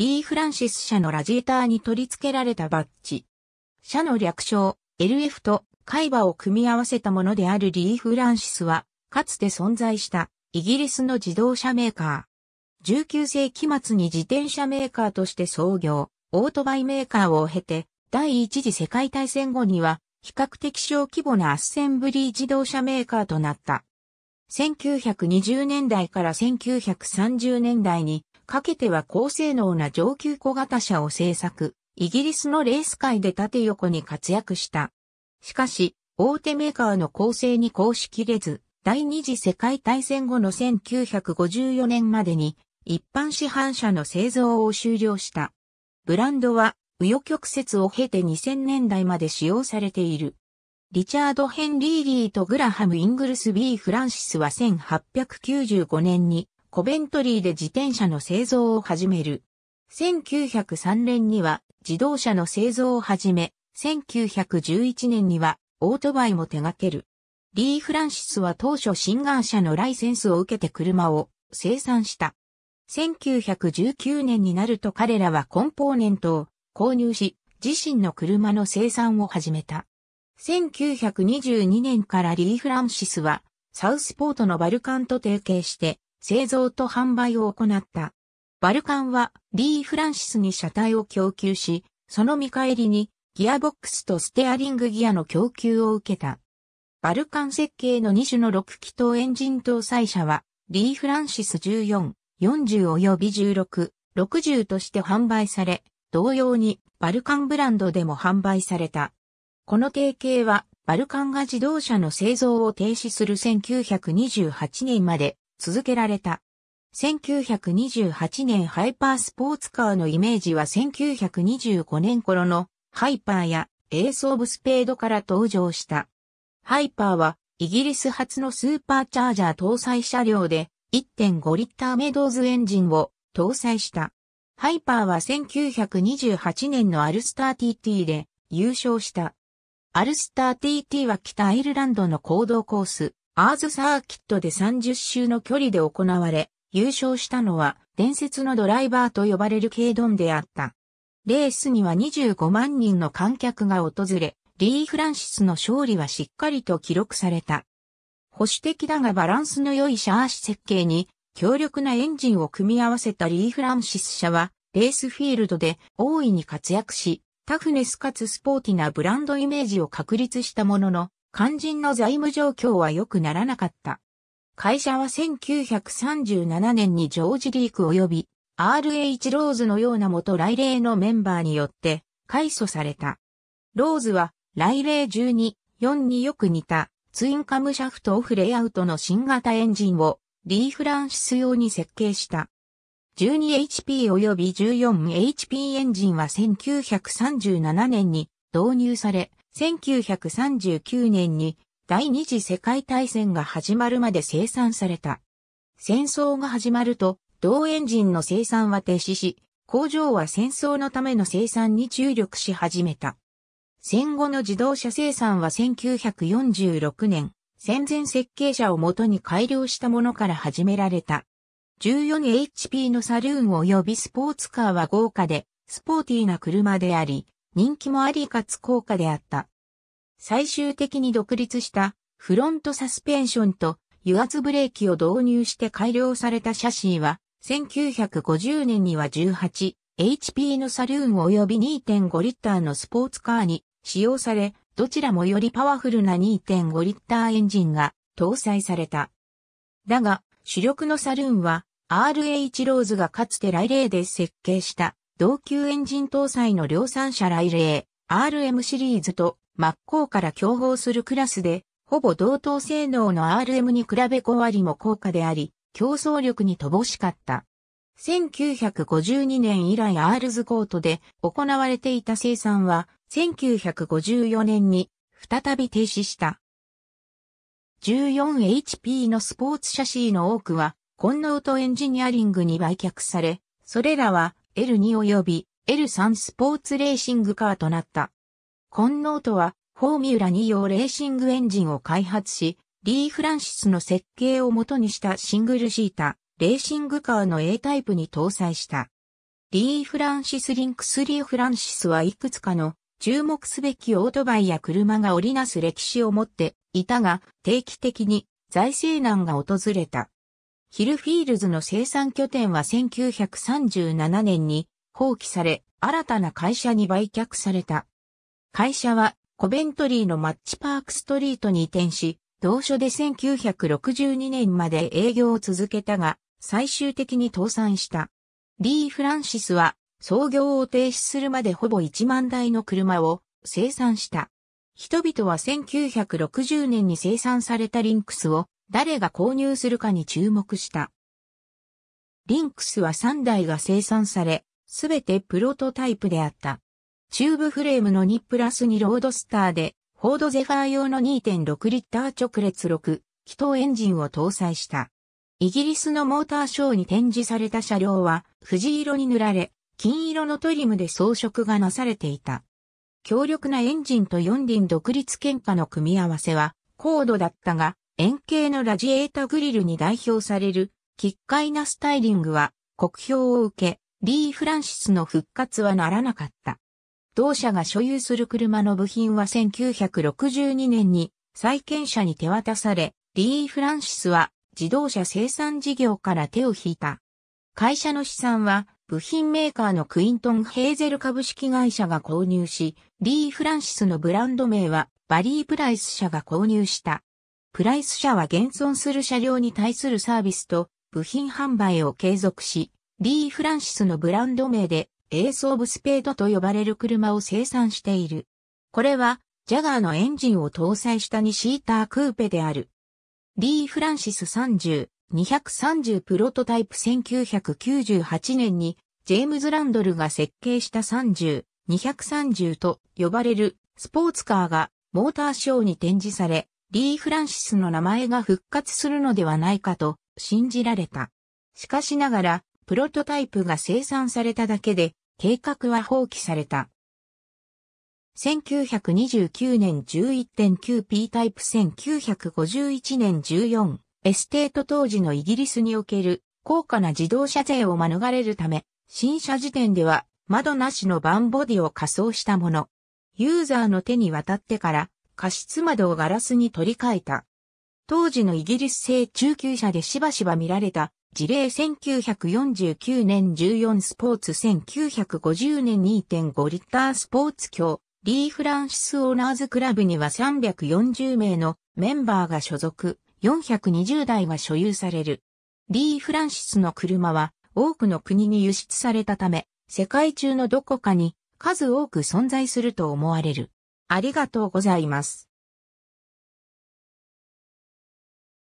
リー・フランシス社のラジエーターに取り付けられたバッジ。社の略称、LF と海馬を組み合わせたものであるリー・フランシスは、かつて存在したイギリスの自動車メーカー。19世紀末に自転車メーカーとして創業、オートバイメーカーを経て、第一次世界大戦後には、比較的小規模なアッセンブリー自動車メーカーとなった。1920年代から1930年代にかけては高性能な上級小型車を製作、イギリスのレース界で縦横に活躍した。しかし、大手メーカーの構成に公しきれず、第二次世界大戦後の1954年までに、一般市販車の製造を終了した。ブランドは、右翼曲折を経て2000年代まで使用されている。リチャード・ヘンリー・リーとグラハム・イングルス・ビー・フランシスは1895年にコベントリーで自転車の製造を始める。1903年には自動車の製造を始め、1911年にはオートバイも手掛ける。リー・フランシスは当初シンガーのライセンスを受けて車を生産した。1919年になると彼らはコンポーネントを購入し、自身の車の生産を始めた。1922年からリー・フランシスはサウスポートのバルカンと提携して製造と販売を行った。バルカンはリー・フランシスに車体を供給し、その見返りにギアボックスとステアリングギアの供給を受けた。バルカン設計の2種の6気筒エンジン搭載車は、リー・フランシス14、40及び16、60として販売され、同様にバルカンブランドでも販売された。この提携は、バルカンが自動車の製造を停止する1928年まで続けられた。1928年ハイパースポーツカーのイメージは1925年頃のハイパーやエース・オブ・スペードから登場した。ハイパーはイギリス初のスーパーチャージャー搭載車両で1.5リッターメドーズエンジンを搭載した。ハイパーは1928年のアルスター TT で優勝した。アルスター TT は北アイルランドの行動コース、アーズサーキットで30周の距離で行われ、優勝したのは伝説のドライバーと呼ばれるケイドンであった。レースには25万人の観客が訪れ、リー・フランシスの勝利はしっかりと記録された。保守的だがバランスの良いシャーシ設計に強力なエンジンを組み合わせたリー・フランシス社は、レースフィールドで大いに活躍し、タフネスかつスポーティなブランドイメージを確立したものの、肝心の財務状況は良くならなかった。会社は1937年にジョージ・リーク及び RH ローズのような元来例のメンバーによって改訴された。ローズは来例12、4によく似たツインカムシャフトオフレイアウトの新型エンジンをリーフランシス用に設計した。12HP 及び 14HP エンジンは1937年に導入され、1939年に第二次世界大戦が始まるまで生産された。戦争が始まると、同エンジンの生産は停止し、工場は戦争のための生産に注力し始めた。戦後の自動車生産は1946年、戦前設計者をもとに改良したものから始められた。14HP のサルーン及びスポーツカーは豪華で、スポーティーな車であり、人気もありかつ高価であった。最終的に独立したフロントサスペンションと油圧ブレーキを導入して改良されたシャシーは、1950年には 18HP のサルーン及び2.5リッターのスポーツカーに使用され、どちらもよりパワフルな2.5リッターエンジンが搭載された。だが、主力のサルーンは RH ローズがかつてライレーで設計した同級エンジン搭載の量産車来例 RM シリーズと真っ向から競合するクラスで、ほぼ同等性能の RM に比べ5割も高価であり、競争力に乏しかった。1952年以来アールズコートで行われていた生産は、1954年に再び停止した。14HP のスポーツシャシーの多くは、コンノートエンジニアリングに売却され、それらは L2 及び L3 スポーツレーシングカーとなった。コンノートはフォーミュラ2用レーシングエンジンを開発し、リー・フランシスの設計を元にしたシングルシータ、レーシングカーの A タイプに搭載した。リー・フランシス・リンクス・リー・フランシスはいくつかの注目すべきオートバイや車が織りなす歴史を持っていたが、定期的に財政難が訪れた。ヒルフィールズの生産拠点は1937年に放棄され、新たな会社に売却された。会社はコベントリーのマッチパークストリートに移転し、同所で1962年まで営業を続けたが、最終的に倒産した。リー・フランシスは創業を停止するまでほぼ1万台の車を生産した。人々は1960年に生産されたリンクスを誰が購入するかに注目した。リンクスは3台が生産され、すべてプロトタイプであった。チューブフレームの2プラス2ロードスターで、フォードゼファー用の2.6リッター直列6気筒エンジンを搭載した。イギリスのモーターショーに展示された車両は、藤色に塗られ、金色のトリムで装飾がなされていた。強力なエンジンと4輪独立喧嘩の組み合わせは、高度だったが、円形のラジエータグリルに代表される、奇怪なスタイリングは、国評を受け、リー・フランシスの復活はならなかった。同社が所有する車の部品は1962年に債権者に手渡され、リー・フランシスは自動車生産事業から手を引いた。会社の資産は部品メーカーのクイントン・ヘーゼル株式会社が購入し、リー・フランシスのブランド名はバリー・プライス社が購入した。プライス社は現存する車両に対するサービスと部品販売を継続し、リー・フランシスのブランド名でエース・オブ・スペードと呼ばれる車を生産している。これは、ジャガーのエンジンを搭載した2シータークーペである。リー・フランシス30、230プロトタイプ1998年に、ジェームズ・ランドルが設計した30、230と呼ばれるスポーツカーがモーターショーに展示され、リー・フランシスの名前が復活するのではないかと信じられた。しかしながら、プロトタイプが生産されただけで、計画は放棄された。1929年 11.9P タイプ1951年 14, エステート当時のイギリスにおける高価な自動車税を免れるため、新車時点では窓なしのバンボディを仮装したもの。ユーザーの手に渡ってから加湿窓をガラスに取り替えた。当時のイギリス製中級車でしばしば見られた事例1949年14スポーツ1950年2.5リッタースポーツ橋リー・フランシス・オーナーズ・クラブには340名のメンバーが所属、420台は所有される。リー・フランシスの車は多くの国に輸出されたため、世界中のどこかに数多く存在すると思われる。ありがとうございます。